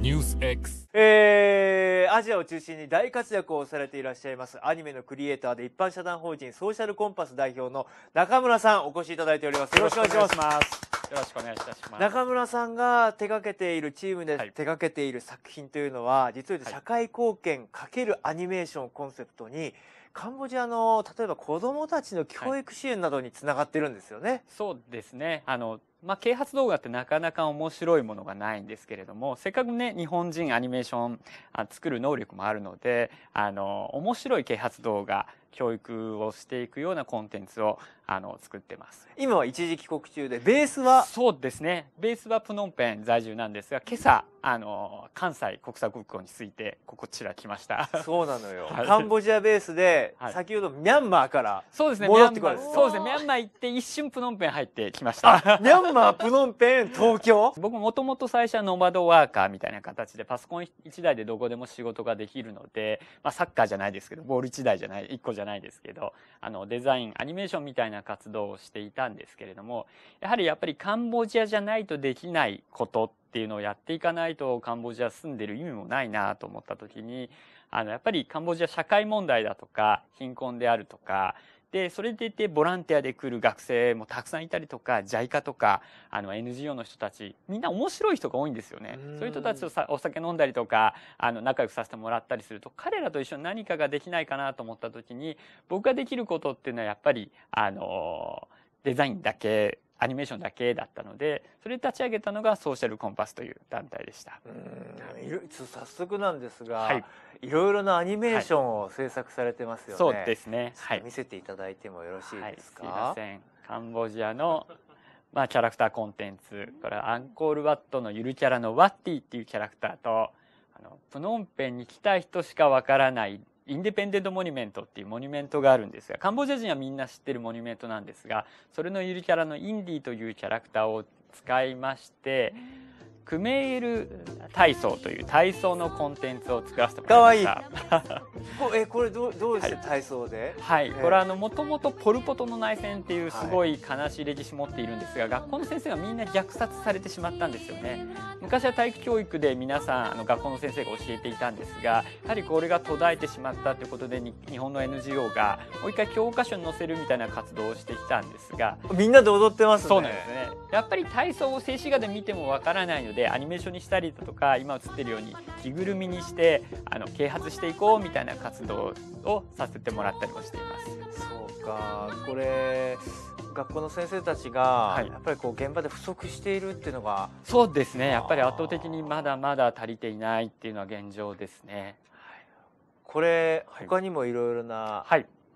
ニュースえアジアを中心に大活躍をされていらっしゃいますアニメのクリエイターで一般社団法人ソーシャルコンパス代表の中村さんお越しいただいておりますよろしくお願いしますよろしくお願いいたします中村さんが手掛けているチームで手掛けている作品というのは、はい、実は社会貢献×アニメーションコンセプトにカンボジアの例えば子どもたちの教育支援などにつながってるんですよね。はい、そうですねあのまあ、啓発動画ってなかなか面白いものがないんですけれどもせっかくね日本人アニメーションあ作る能力もあるのであの面白い啓発動画教育をしていくようなコンテンツをあの作ってます。今は一時帰国中で、ベースはそうですね。ベースはプノンペン在住なんですが、今朝、あの、関西国際空港について、こちら来ました。そうなのよ。カンボジアベースで、先ほどミャンマーから戻ってこられそうですね。ミャンマー行って一瞬プノンペン入ってきました。ミャンマー、プノンペン、東京 僕もともと最初はノマドワーカーみたいな形で、パソコン一台でどこでも仕事ができるので、まあサッカーじゃないですけど、ボール一台じゃない、一個じゃないじゃないですけど、あの、デザイン、アニメーションみたいな活動をしていたんですけれども、やはりやっぱりカンボジアじゃないとできないことっていうのをやっていかないとカンボジア住んでる意味もないなと思った時に、あの、やっぱりカンボジア社会問題だとか、貧困であるとか、で、それでいてボランティアで来る学生もたくさんいたりとか、JICA とか、あの NGO の人たち、みんな面白い人が多いんですよね。そういう人たちとさお酒飲んだりとか、あの、仲良くさせてもらったりすると、彼らと一緒に何かができないかなと思った時に、僕ができることっていうのはやっぱり、あの、デザインだけアニメーションだけだったので、それ立ち上げたのがソーシャルコンパスという団体でした。早速なんですが、はい、いろいろなアニメーションを制作されてますよね。はい、そうですね。はい、見せていただいてもよろしいですか。はい、すいません。カンボジアの まあキャラクターコンテンツ、これはアンコールワットのゆるキャラのワッティっていうキャラクターと、あのプノンペンに来た人しかわからないインディペンデントモニュメントっていうモニュメントがあるんですが、カンボジア人はみんな知ってるモニュメントなんですが、それのゆるキャラのインディーというキャラクターを使いまして、クメール体操という体操のコンテンツを作らせてもらいましたかわいい えこれどどうして体操ではい、はい、これあのもともとポル・ポトの内戦っていうすごい悲しい歴史持っているんですが、はい、学校の先生がみんな虐殺されてしまったんですよね昔は体育教育で皆さんあの学校の先生が教えていたんですがやはりこれが途絶えてしまったということで日本の NGO がもう一回教科書に載せるみたいな活動をしてきたんですがみんなで踊ってますねそうなんですねやっぱり体操を静止画で見てもわからないのででアニメーションにしたりだとか今映ってるように着ぐるみにしてあの啓発していこうみたいな活動をさせてもらったりもしています。そうかこれ学校の先生たちが、やっぱりこう現場で不足しているっていうのが、はい、そうですねやっぱり圧倒的にまだまだ足りていないっていうのは現状ですね。これ、他にもいろいろな、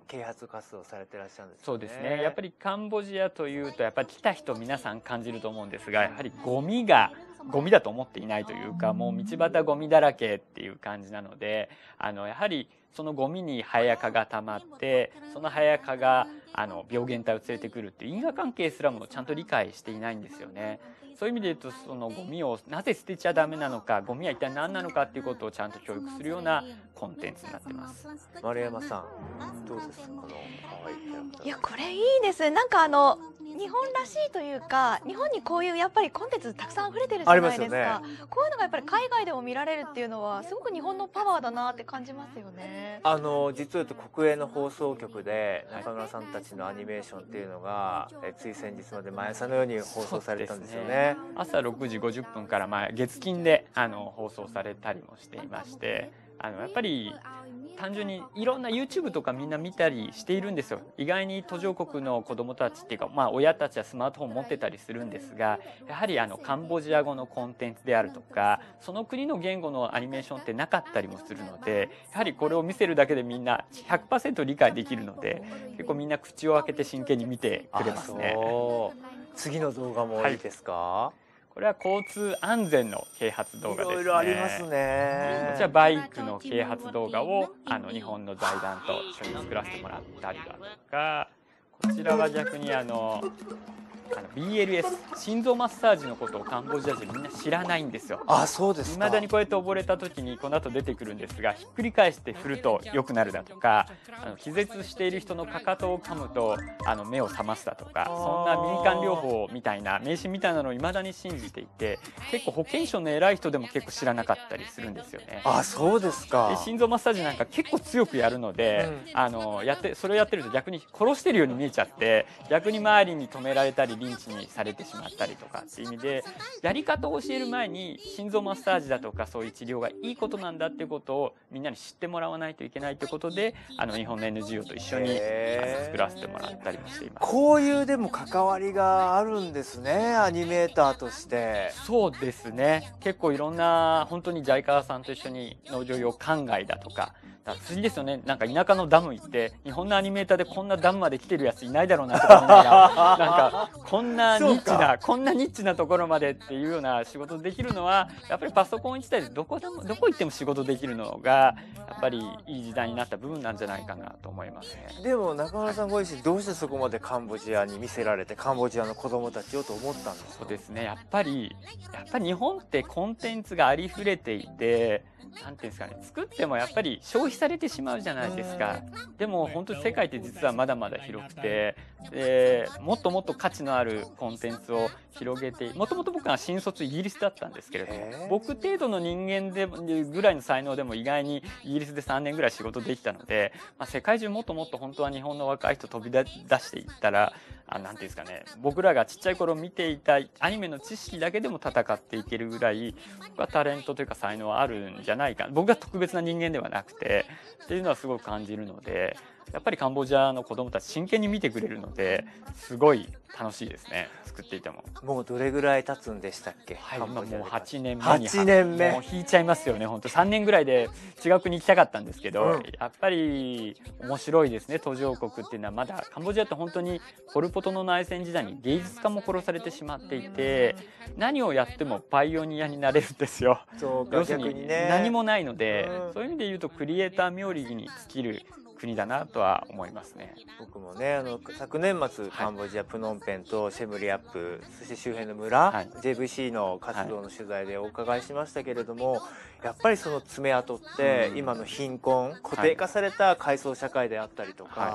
啓発活動されてらっしゃるんです、ね、そうですねやっぱりカンボジアというとやっぱり来た人皆さん感じると思うんですがやはりゴミがゴミだと思っていないというか、もう道端ゴミだらけっていう感じなので、あの、やはりそのゴミに早やアが溜まって、そのハやアがあの病原体を連れてくるっていう因果関係すらもちゃんと理解していないんですよね。そういう意味で言うとそのゴミをなぜ捨てちゃダメなのかゴミは一体何なのかっていうことをちゃんと教育するようなコンテンツになってます丸山さんどうですかあの可愛いいいやこれいいですなんかあの日本らしいというか日本にこういうやっぱりコンテンツたくさん溢れてるじゃないですか、ね、こういうのがやっぱり海外でも見られるっていうのはすごく日本のパワーだなって感じますよねあの実は言うと国営の放送局で中村さんたちのアニメーションっていうのが、えつい先日まで毎朝のように放送されたんですよね朝6時50分からまあ月金であの放送されたりもしていましてあのやっぱり単純にいろんな YouTube とかみんな見たりしているんですよ意外に途上国の子どもたちっていうか、まあ、親たちはスマートフォン持ってたりするんですがやはりあのカンボジア語のコンテンツであるとかその国の言語のアニメーションってなかったりもするのでやはりこれを見せるだけでみんな100%理解できるので結構みんな口を開けて真剣に見てくれますね。次の動画もいいですか、はい、これは交通安全の啓発動画です、ね、いろいろありますね。こちらバイクの啓発動画をあの日本の財団と一緒に作らせてもらったりだとか、こちらは逆にあのあの BLS 心臓マッサージのことをカンボジア人みんな知らないんですよあそうですか未だにこうやって溺れた時にこの後出てくるんですがひっくり返して振ると良くなるだとかあの気絶している人のかかとを噛むとあの目を覚ますだとかそんな民間療法みたいな迷信みたいなのを未だに信じていて結構保健所の偉い人でも結構知らなかったりするんですよねあそうですかで心臓マッサージなんか結構強くやるので、うん、あのやってそれをやってると逆に殺してるように見えちゃって逆に周りに止められたりリンチにされてしまったりとかっていう意味でやり方を教える前に心臓マッサージだとかそういう治療がいいことなんだっていうことをみんなに知ってもらわないといけないってことであの日本の NGO と一緒に作らせてもらったりもしていますこういうでも関わりがあるんですねアニメーターとしてそうですね結構いろんな本当にジャイカーさんと一緒に農場用灌漑だとか不思ですよねなんか田舎のダム行って日本のアニメーターでこんなダムまで来てるやついないだろうなとか思いながら なんかこんなニッチなこんなニッチなところまでっていうような仕事できるのはやっぱりパソコン自体でどこでもどこ行っても仕事できるのがやっぱりいい時代になった部分なんじゃないかなと思いますね。でも中村さんご自身どうしてそこまでカンボジアに見せられてカンボジアの子供たちをと思ったんですそうですねやっぱりやっぱり日本ってコンテンツがありふれていて何ていうんですかね作ってもやっぱり消費されてしまうじゃないですか。でも本当世界って実はまだまだ広くて、えー、もっともっと価値のあるコンテンツを広げて、もともと僕は新卒イギリスだったんですけれども、僕程度の人間でぐらいの才能でも意外にイギリスで3年ぐらい仕事できたので、まあ、世界中もっともっと本当は日本の若い人飛び出していったら、あなていうんですかね僕らがちっちゃい頃見ていたアニメの知識だけでも戦っていけるぐらい僕はタレントというか才能はあるんじゃないか僕が特別な人間ではなくてっていうのはすごく感じるのでやっぱりカンボジアの子供たち真剣に見てくれるのですごい楽しいですね作っていてももうどれぐらい経つんでしたっけ、はい、今もう8年目に8年目もう引いちゃいますよね本当3年ぐらいで違う国行きたかったんですけど、うん、やっぱり面白いですね途上国っていうのはまだカンボジアって本当にポル・ポ事の内戦時代に芸術家も殺されてしまっていて何をやってもパイオニアになれるんですよそう要するにね、何もないので、うん、そういう意味で言うとクリエイター冥利に尽きる国だなとは思いますね僕もねあの昨年末カンボジア、はい、プノンペンとシェムリアップそして周辺の村、はい、JVC の活動の取材でお伺いしましたけれども、やっぱりその爪痕って今の貧困固定化された階層社会であったりとか、は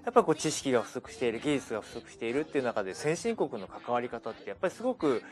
い、やっぱりこう知識が不足している技術が不足しているっていう中で先進国の関わり方ってやっぱりすごく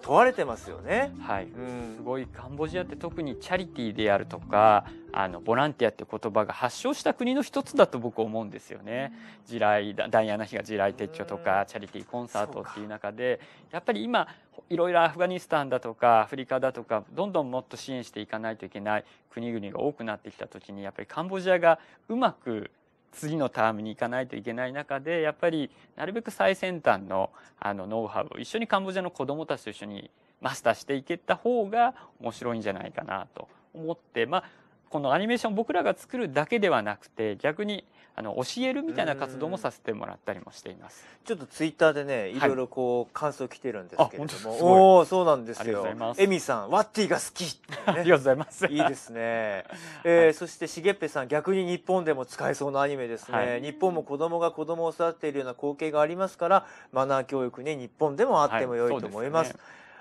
問われてますよね。はい、うん、すごいカンボジアって特にチャリティーであるとかあのボランティアって言葉が発祥した国の一つだと僕思うんですよね。地雷ダイアナ妃が地雷撤去とかチャリティーコンサートっていう中でやっぱり今いろいろアフガニスタンだとかアフリカだとかどんどんもっと支援していかないといけない国々が多くなってきた時にやっぱりカンボジアがうまく次のタームに行かないといけない中でやっぱりなるべく最先端のあのノウハウを一緒にカンボジアの子どもたちと一緒にマスターしていけた方が面白いんじゃないかなと思ってまあこのアニメーション僕らが作るだけではなくて逆にあの教えるみたいな活動もさせてもらったりもしていますちょっとツイッターでねいろいろこう感想来てるんですけれども、はい、おおそうなんですよエミさんワッティが好き、ね、ありがとうございますいいですね、えー、はい、そしてしげっぺさん逆に日本でも使えそうなアニメですね、はい、日本も子供が子供を育てているような光景がありますからマナー教育ね日本でもあっても良いと思います、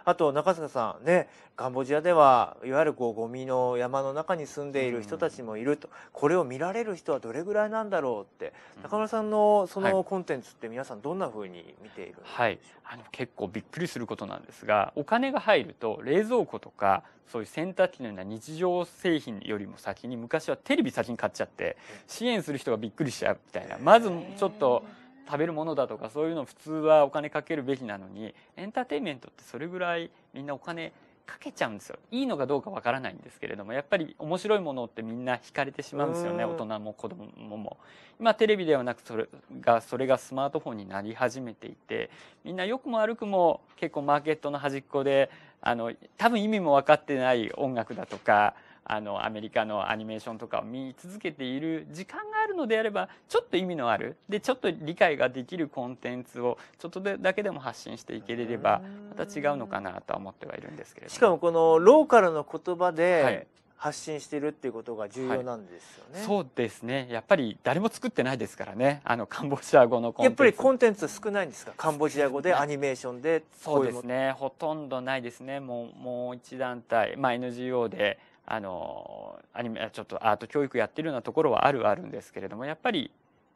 あと中塚さんねカンボジアではいわゆるこうゴミの山の中に住んでいる人たちもいると、うん、これを見られる人はどれぐらいなんだろうって中村さんのそのコンテンツって皆さんどんなふうに見ているんでしょうか、はい、あの結構びっくりすることなんですがお金が入ると冷蔵庫とかそういう洗濯機のような日常製品よりも先に昔はテレビ先に買っちゃって支援する人がびっくりしちゃうみたいなまずちょっと。食べるものだとかそういうの普通はお金かけるべきなのにエンターテインメントってそれぐらいみんなお金かけちゃうんですよいいのかどうかわからないんですけれどもやっぱり面白いものってみんな惹かれてしまうんですよね大人も子供も今テレビではなくそれがそれがスマートフォンになり始めていてみんな良くも悪くも結構マーケットの端っこであの多分意味も分かってない音楽だとかあのアメリカのアニメーションとかを見続けている時間があるのであればちょっと意味のあるでちょっと理解ができるコンテンツをちょっとだけでも発信していければまた違うのかなとは思ってはいるんですけれどもしかもこのローカルの言葉で、発信してるっていうことが重要なんですよね、はい、そうですねやっぱり誰も作ってないですからねあのカンボジア語のやっぱりコンテンツ少ないんですかカンボジア語でアニメーションでそうですねほとんどないですねもうもう一団体、まあ、NGO であのアニメちょっとアート教育やってるようなところはあるあるんですけれどもやっぱり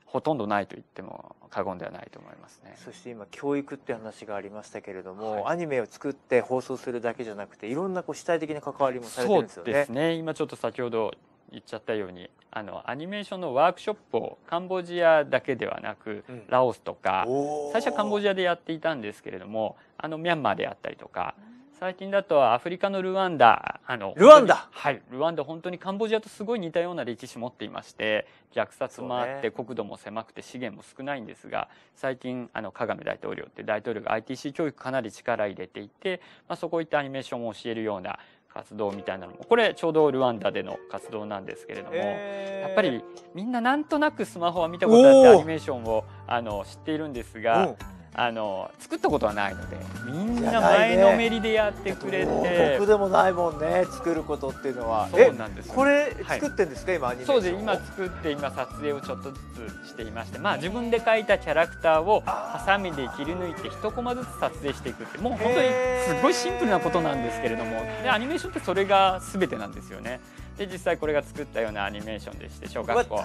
ほとんどないと言っても過言ではないと思いますねそして今教育って話がありましたけれども、はい、アニメを作って放送するだけじゃなくていろんなこう主体的な関わりもされてるんですよね。そうですね今ちょっと先ほど言っちゃったようにあのアニメーションのワークショップをカンボジアだけではなく、うん、ラオスとか最初はカンボジアでやっていたんですけれどもあのミャンマーであったりとか、うん最近だとアフリカのルワンダ、あの、ルワンダはい、ルワンダ本当にカンボジアとすごい似たような歴史持っていまして、虐殺もあって国土も狭くて資源も少ないんですが、最近、あの、カガメ大統領って大統領が ITC 教育かなり力入れていて、まあそこいったアニメーションを教えるような、活動みたいなのもこれちょうどルワンダでの活動なんですけれども、えー、やっぱりみんななんとなくスマホは見たことあってアニメーションをあの知っているんですがあの作ったことはないのでみんな前のめりでやってくれて、ね、僕でもないもんね作ることっていうのはそうなんですこれ作ってんですか、はい、今アニメそうです今作って今撮影をちょっとずつしていましてまあ自分で描いたキャラクターをハサミで切り抜いて一コマずつ撮影していくってもう本当にすごいシンプルなことなんですけれどもでアニメーションってそれがすべてなんですよねで実際これが作ったようなアニメーションでして小学校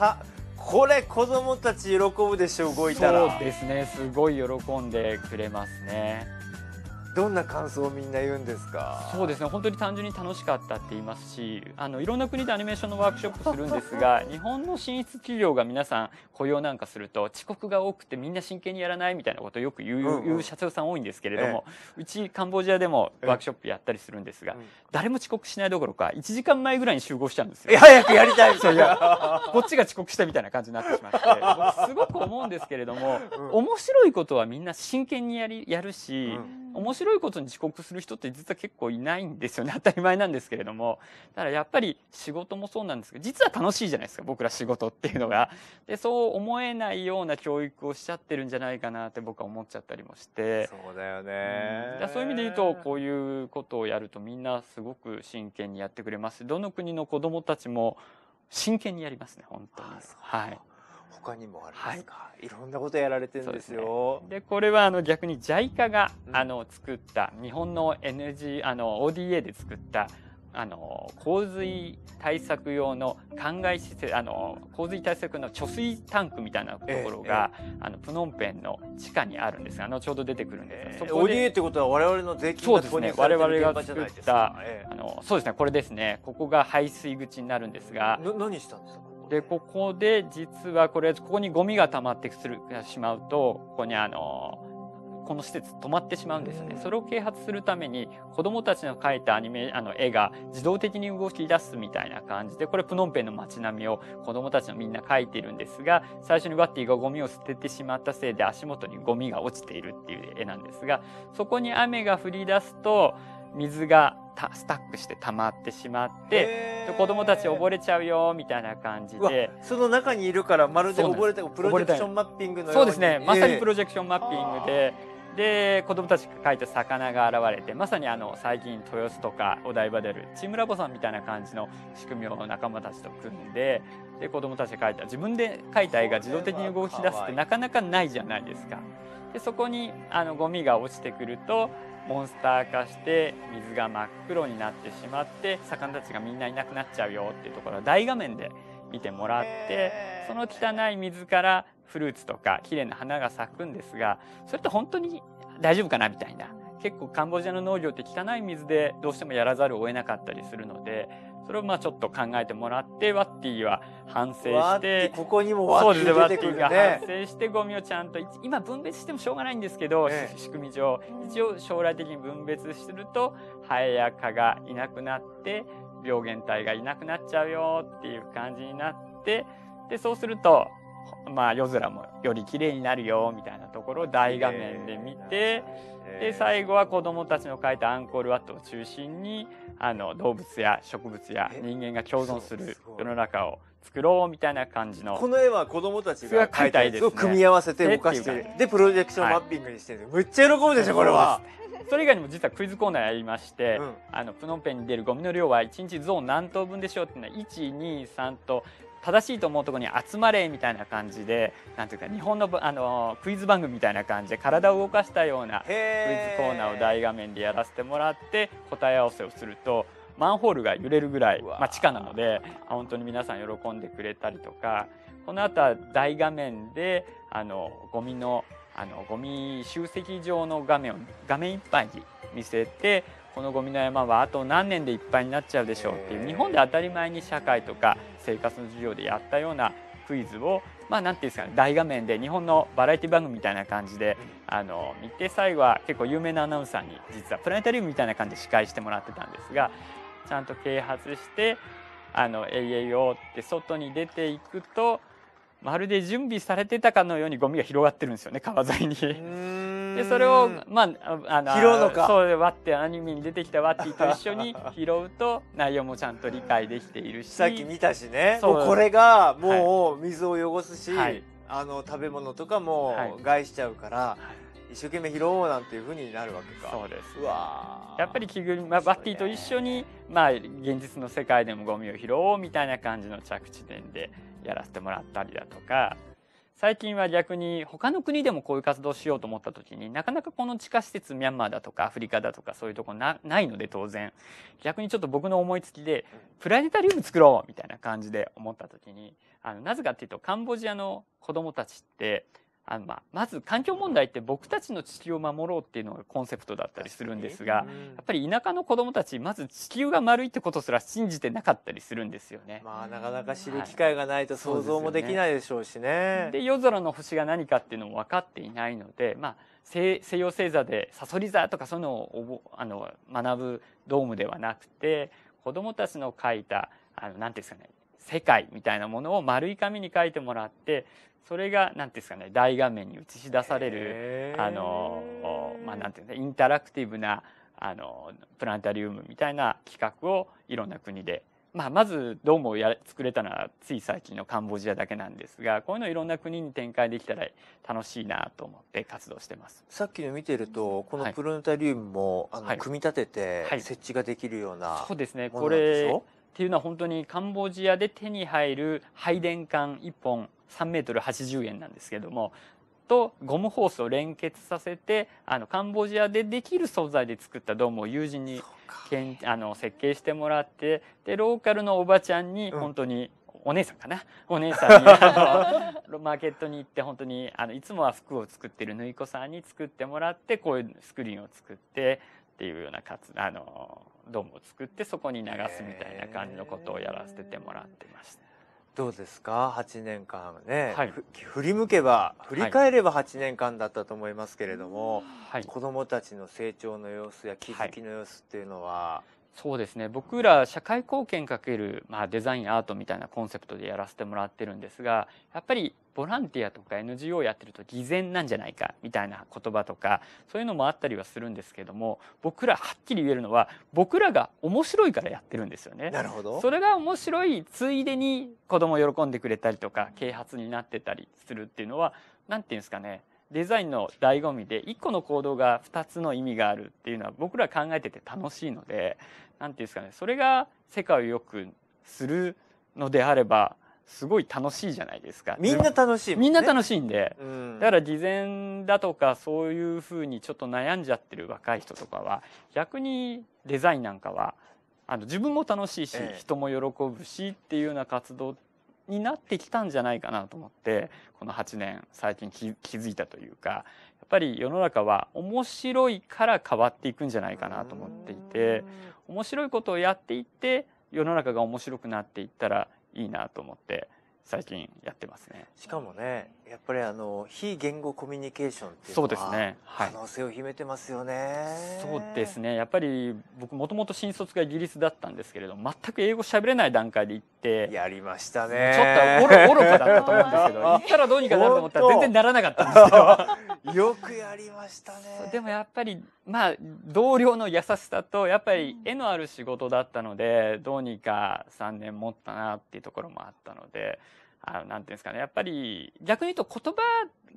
これ子供たち喜ぶでしょう動いたらそうですねすごい喜んでくれますねどんな感想をみんな言うんですかそうですね本当に単純に楽しかったって言いますしあのいろんな国でアニメーションのワークショップするんですが 日本の進出企業が皆さん雇用なんかすると遅刻が多くてみんな真剣にやらないみたいなことをよく言ううんうん、う社長さん多いんですけれども、ええ、うちカンボジアでもワークショップやったりするんですが、うん、誰も遅刻しないどころか1時間前ぐらいに集合しちゃうんですよ。早くやりたいですよ こっちが遅刻したみたいな感じになってしまって 僕すごく思うんですけれども、うん、面白いことはみんな真剣にやりやるし、うん、面白い白いことに遅刻する人って実は結構いないんですよね。当たり前なんですけれども。だからやっぱり仕事もそうなんですけど、実は楽しいじゃないですか、僕ら仕事っていうのが。で、そう思えないような教育をしちゃってるんじゃないかなって僕は思っちゃったりもして。そうだよね、うん。そういう意味で言うと、こういうことをやるとみんなすごく真剣にやってくれます。どの国の子供たちも真剣にやりますね、本当に。はい。他にもあるんですか、はい、いろんなことやられてるんですよ。で、ね、これはあの逆に JICA が、あの作った日本の NG あの ODA で作ったあの洪水対策用の灌漑施設あの洪水対策の貯水タンクみたいなところが、ええ、あのプノンペンの地下にあるんですあのちょうど出てくるんですが、えー、ODA ってことは我々の税金が投入されてる現ですか、ね、我々が作った、ええ、あのそうですねこれですねここが排水口になるんですが何したんですかで、ここで実はこれ、ここにゴミが溜まってするしまうと、ここにあの、この施設止まってしまうんですよね。それを啓発するために子どもたちの描いたアニメあの絵が自動的に動き出すみたいな感じでこれプノンペンの街並みを子どもたちのみんな描いてるんですが最初にバッティがゴミを捨ててしまったせいで足元にゴミが落ちているっていう絵なんですがそこに雨が降り出すと水がたスタックして溜まってしまって子供たち溺れちゃうよみたいな感じでその中にいるからまるで溺れてプロジェクションマッピングのそうですねまさにプロジェクションマッピングで。で子供たちが描いた魚が現れてまさにあの最近豊洲とかお台場であるチームラボさんみたいな感じの仕組みを仲間たちと組んでで子供たちが描いた自分で描いた絵が自動的に動き出すってなかなかないじゃないですか。でそこにあのゴミが落ちてくるとモンスター化して水が真っ黒になってしまって魚たちがみんないなくなっちゃうよっていうところを大画面で見てもらってその汚い水からフルーツとか綺麗な花が咲くんですがそれって本当に大丈夫かなみたいな結構カンボジアの農業って汚い水でどうしてもやらざるを得なかったりするのでそれをまあちょっと考えてもらってワッティは反省してここにもワッティが出てくる、ね、反省してゴミをちゃんと今分別してもしょうがないんですけど、仕組み上一応将来的に分別するとハエや蚊がいなくなって病原体がいなくなっちゃうよっていう感じになってでそうするとまあ夜空もより綺麗になるよみたいなところを大画面で見て。で最後は子どもたちの書いたアンコール・ワットを中心にあの動物や植物や人間が共存する世の中を作ろうみたいな感じのこの絵は子どもたちが描いた絵を組み合わせて動かしてでプロジェクションマッピングにしてる、はい、っちゃ喜ぶでしょこれは。それ以外にも実はクイズコーナーやりまして、うん、あのプノンペンに出るゴミの量は1日ゾーン何等分でしょうっていうのは123と正しいと思うとこに集まれみたいな感じでなんていうか日本のあのクイズ番組みたいな感じで体を動かしたようなクイズコーナーを大画面でやらせてもらって答え合わせをするとマンホールが揺れるぐらい、まあ、地下なので本当に皆さん喜んでくれたりとかこの後は大画面であのゴミのあのゴミ集積場の画面を画面いっぱいに見せてこのゴミの山はあと何年でいっぱいになっちゃうでしょうっていう日本で当たり前に社会とか生活の授業でやったようなクイズをまあ何て言うんですかね大画面で日本のバラエティ番組みたいな感じであの見て最後は結構有名なアナウンサーに実はプラネタリウムみたいな感じで司会してもらってたんですがちゃんと啓発して「あのえいえいって外に出ていくとまるで準備されてたかのようにゴミが広がってるんですよね川沿いに。でそれをまああの拾うのかそうでわ」ってアニメに出てきたワッティと一緒に 拾うと内容もちゃんと理解できているしさっき見たしねそうこれがもう水を汚すし、はい、あの食べ物とかも害しちゃうから。はいはい一生懸命拾おうなんていうふうになるわけかそうです、ね、やっぱり器具、まあ、バッティと一緒に、まあ、現実の世界でもゴミを拾おうみたいな感じの着地点でやらせてもらったりだとか最近は逆に他の国でもこういう活動しようと思った時になかなかこの地下施設ミャンマーだとかアフリカだとかそういうとこなないので当然逆にちょっと僕の思いつきでプラネタリウム作ろうみたいな感じで思った時にあのなぜかっていうとカンボジアの子供たちってあのまあ、まず環境問題って僕たちの地球を守ろうっていうのがコンセプトだったりするんですが、やっぱり田舎の子どもたちまず地球が丸いってことすら信じてなかったりするんですよね。まあなかなか知る機会がないと想像もできないでしょうしね。はい、で、ね、夜空の星が何かっていうのも分かっていないので、まあ西西洋星座でさそり座とかそういうのをあの学ぶドームではなくて子どもたちの書いたあのなんていうんですかね世界みたいなものを丸い紙に書いてもらってそれが何ていうんですかね大画面に映し出されるあのまあんていうんですかインタラクティブなあのプラネタリウムみたいな企画をいろんな国で、まあ、まずどうもや作れたのはつい最近のカンボジアだけなんですがこういうのいろんな国に展開できたら楽しいなと思って活動してますさっきの見てるとこのプラネタリウムも、はい、あの組み立てて設置ができるような、はいはい、そうですねこれっていうのは本当にカンボジアで手に入る配電管1本3メートル80円なんですけども、とゴムホースを連結させてあのカンボジアでできる素材で作ったドームを友人にけんあの設計してもらってでローカルのおばちゃんに本当に、お姉さんかなお姉さんに マーケットに行って本当にあのいつもは服を作ってる縫い子さんに作ってもらってこういうスクリーンを作ってっていうようなかつ、あの、ドームを作ってそこに流すみたいな感じのことをやらせてもらってました。どうですか8年間ね、はい、振り向けば振り返れば8年間だったと思いますけれども、はい、子どもたちの成長の様子や気づきの様子っていうのは、はいそうですね僕ら社会貢献かける、まあ、デザインアートみたいなコンセプトでやらせてもらってるんですがやっぱりボランティアとか NGO やってると偽善なんじゃないかみたいな言葉とかそういうのもあったりはするんですけども僕らはっきり言えるのは僕らが面白いからやってるんですよね。なるほどそれが面白いついでに子供喜んでくれたりとか啓発になってたりするっていうのは何ていうんですかねデザインの醍醐味で1個の行動が2つの意味があるっていうのは僕ら考えてて楽しいので何て言うんですかねそれが世界をよくするのであればすごい楽しいじゃないですかみんな楽しい、ね、みんな楽しいんで、うん、だから事前だとかそういうふうにちょっと悩んじゃってる若い人とかは逆にデザインなんかはあの自分も楽しいし、ええ、人も喜ぶしっていうような活動ってになってきたんじゃないかなと思ってこの8年最近気づいたというかやっぱり世の中は面白いから変わっていくんじゃないかなと思っていて面白いことをやっていって世の中が面白くなっていったらいいなと思って最近やってますね。しかもねやっぱりあの非言語コミュニケーションっていうのはそうですね、はい、可能性を秘めてますよね。そうですね。やっぱり僕もともと新卒がイギリスだったんですけれど全く英語喋れない段階で行ってやりましたね。ちょっと 愚かだったと思うんですけど 行ったらどうにかなると思ったら全然ならなかったんですよ。よくやりましたね。でもやっぱりまあ同僚の優しさとやっぱり絵のある仕事だったのでどうにか3年持ったなっていうところもあったので。あの、なんていうんですかね、やっぱり、逆に言うと言葉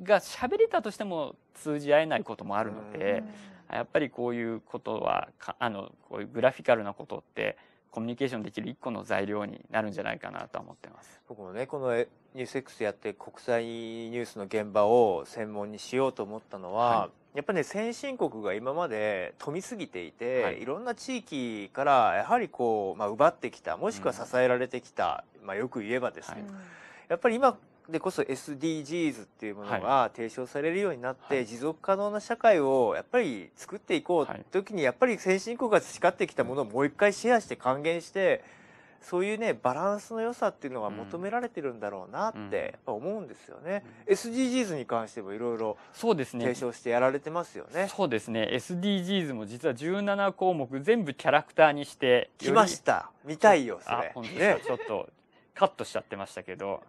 が喋れたとしても通じ合えないこともあるので、やっぱりこういうことは、あの、こういうグラフィカルなことって、コミュニケーションできる一個の材料になるんじゃないかなと思ってます。僕もね、このニュース X やって国際ニュースの現場を専門にしようと思ったのは、はい、やっぱりね、先進国が今まで富みすぎていて、はい、いろんな地域からやはりこう、まあ、奪ってきた、もしくは支えられてきた、うん、まあ、よく言えばですね、はいやっぱり今でこそ SDGs っていうものが提唱されるようになって、はい、持続可能な社会をやっぱり作っていこうって時に、やっぱり先進国が培ってきたものをもう一回シェアして還元してそういうねバランスの良さっていうのが求められてるんだろうなってやっぱ思うんですよね。うん、SDGs に関してもいろいろそうですね提唱してやられてますよね。そうですね。すね SDGs も実は17項目全部キャラクターにして来ました。見たいよそれ。あ、本当ですか。ね、ちょっとカットしちゃってましたけど。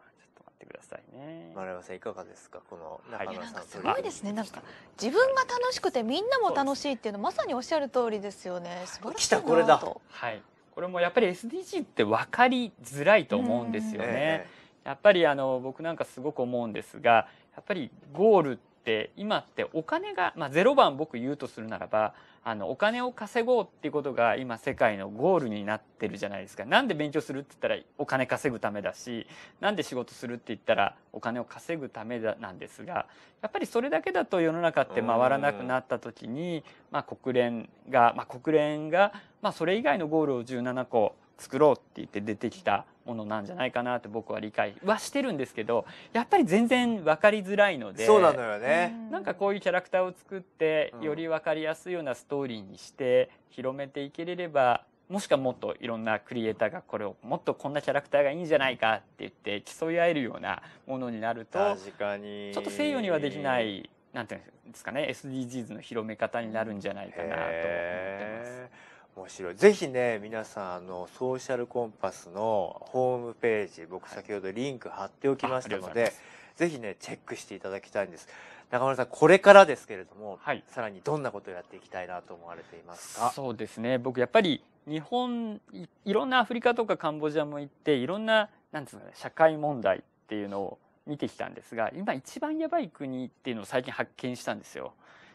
ってくださいね。丸山さんいかがですかこの中さん,、はい、んすごいですねなんか自分が楽しくてみんなも楽しいっていうのまさにおっしゃる通りですよね。素晴らしいなと。これだ。はい。これもやっぱり SDG って分かりづらいと思うんですよね。えー、やっぱりあの僕なんかすごく思うんですがやっぱりゴールってって今ってお金が、まあ、0番僕言うとするならばあのお金を稼ごうっていうことが今世界のゴールになってるじゃないですか。なんで勉強するって言ったらお金稼ぐためだしなんで仕事するって言ったらお金を稼ぐためだなんですがやっぱりそれだけだと世の中って回らなくなった時に、まあ、国連が、まあ、国連が、まあ、それ以外のゴールを17個作ろうって言って出てきたものなんじゃないかなと僕は理解はしてるんですけどやっぱり全然分かりづらいのでそうなのよねなんかこういうキャラクターを作ってより分かりやすいようなストーリーにして広めていけれればもしくはもっといろんなクリエイターがこれをもっとこんなキャラクターがいいんじゃないかって言って競い合えるようなものになるとちょっと西洋にはできないなんていうんですかね SDGs の広め方になるんじゃないかなと思ってます。面白い。ぜひね、皆さん、あの、ソーシャルコンパスのホームページ、僕先ほどリンク貼っておきましたので、ぜひね、チェックしていただきたいんです。中村さん、これからですけれども、はい、さらにどんなことをやっていきたいなと思われていますかそうですね。僕、やっぱり日本い、いろんなアフリカとかカンボジアも行って、いろんな、なんですかね、社会問題っていうのを見てきたんですが、今一番やばい国っていうのを最近発見したんですよ。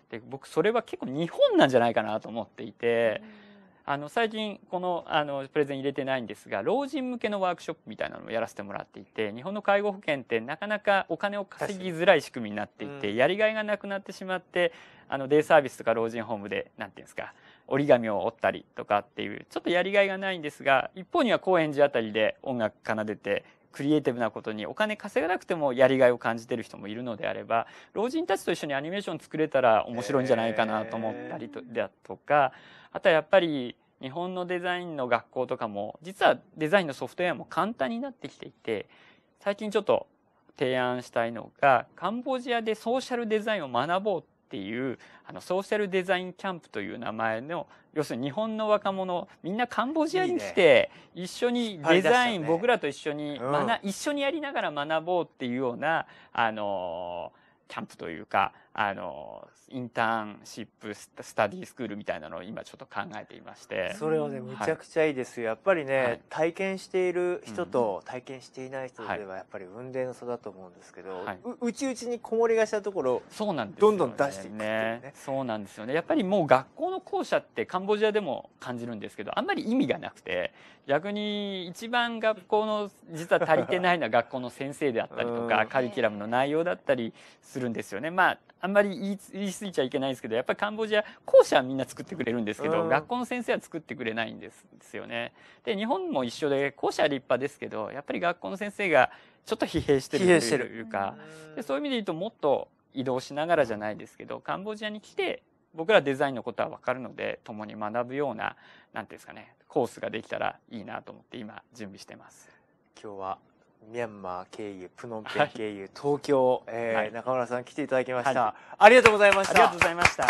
で、僕、それは結構日本なんじゃないかなと思っていて、うんあの、最近この、あの、プレゼン入れてないんですが、老人向けのワークショップみたいなのをやらせてもらっていて、日本の介護保険ってなかなかお金を稼ぎづらい仕組みになっていて、やりがいがなくなってしまって、あの、デイサービスとか老人ホームで、何て言うんですか、折り紙を折ったりとかっていう、ちょっとやりがいがないんですが、一方には高円寺あたりで音楽奏でて、クリエイティブなことにお金稼がなくてもやりがいを感じてる人もいるのであれば老人たちと一緒にアニメーション作れたら面白いんじゃないかなと思ったりとだとかあとはやっぱり日本のデザインの学校とかも実はデザインのソフトウェアも簡単になってきていて最近ちょっと提案したいのがカンボジアでソーシャルデザインを学ぼうっていうあのソーシャルデザインキャンプという名前の要するに日本の若者みんなカンボジアに来て一緒にデザイン、ね、僕らと一緒にうん、一緒にやりながら学ぼうっていうようなあのー、キャンプというかあの、インターンシップスタディスクールみたいなのを今ちょっと考えていまして。それはね、むちゃくちゃいいですよ。はい、やっぱりね、はい、体験している人と体験していない人ではやっぱり運転の差だと思うんですけど、はい、ううちうちにこもりがしたところ、そうなんです、ね、どんどん出していくってね。そうなんですよね。やっぱりもう学校の校舎ってカンボジアでも感じるんですけど、あんまり意味がなくて、逆に一番学校の、実は足りてないのは学校の先生であったりとか、カリキュラムの内容だったりするんですよね。まああんまり言い言い過ぎちゃいけないんですけどやっぱりカンボジア校舎はみんな作ってくれるんですけど、うん、学校の先生は作ってくれないんですですよね。で日本も一緒で校舎は立派ですけどやっぱり学校の先生がちょっと疲弊してるというかでそういう意味で言うともっと移動しながらじゃないですけどカンボジアに来て僕らデザインのことは分かるので共に学ぶようなんていうんですかねコースができたらいいなと思って今準備してます。今日はミャンマー経由、プノンペン経由、はい、東京、えー、はい、中村さん来ていただきました、はい、ありがとうございました。ありがとうございました。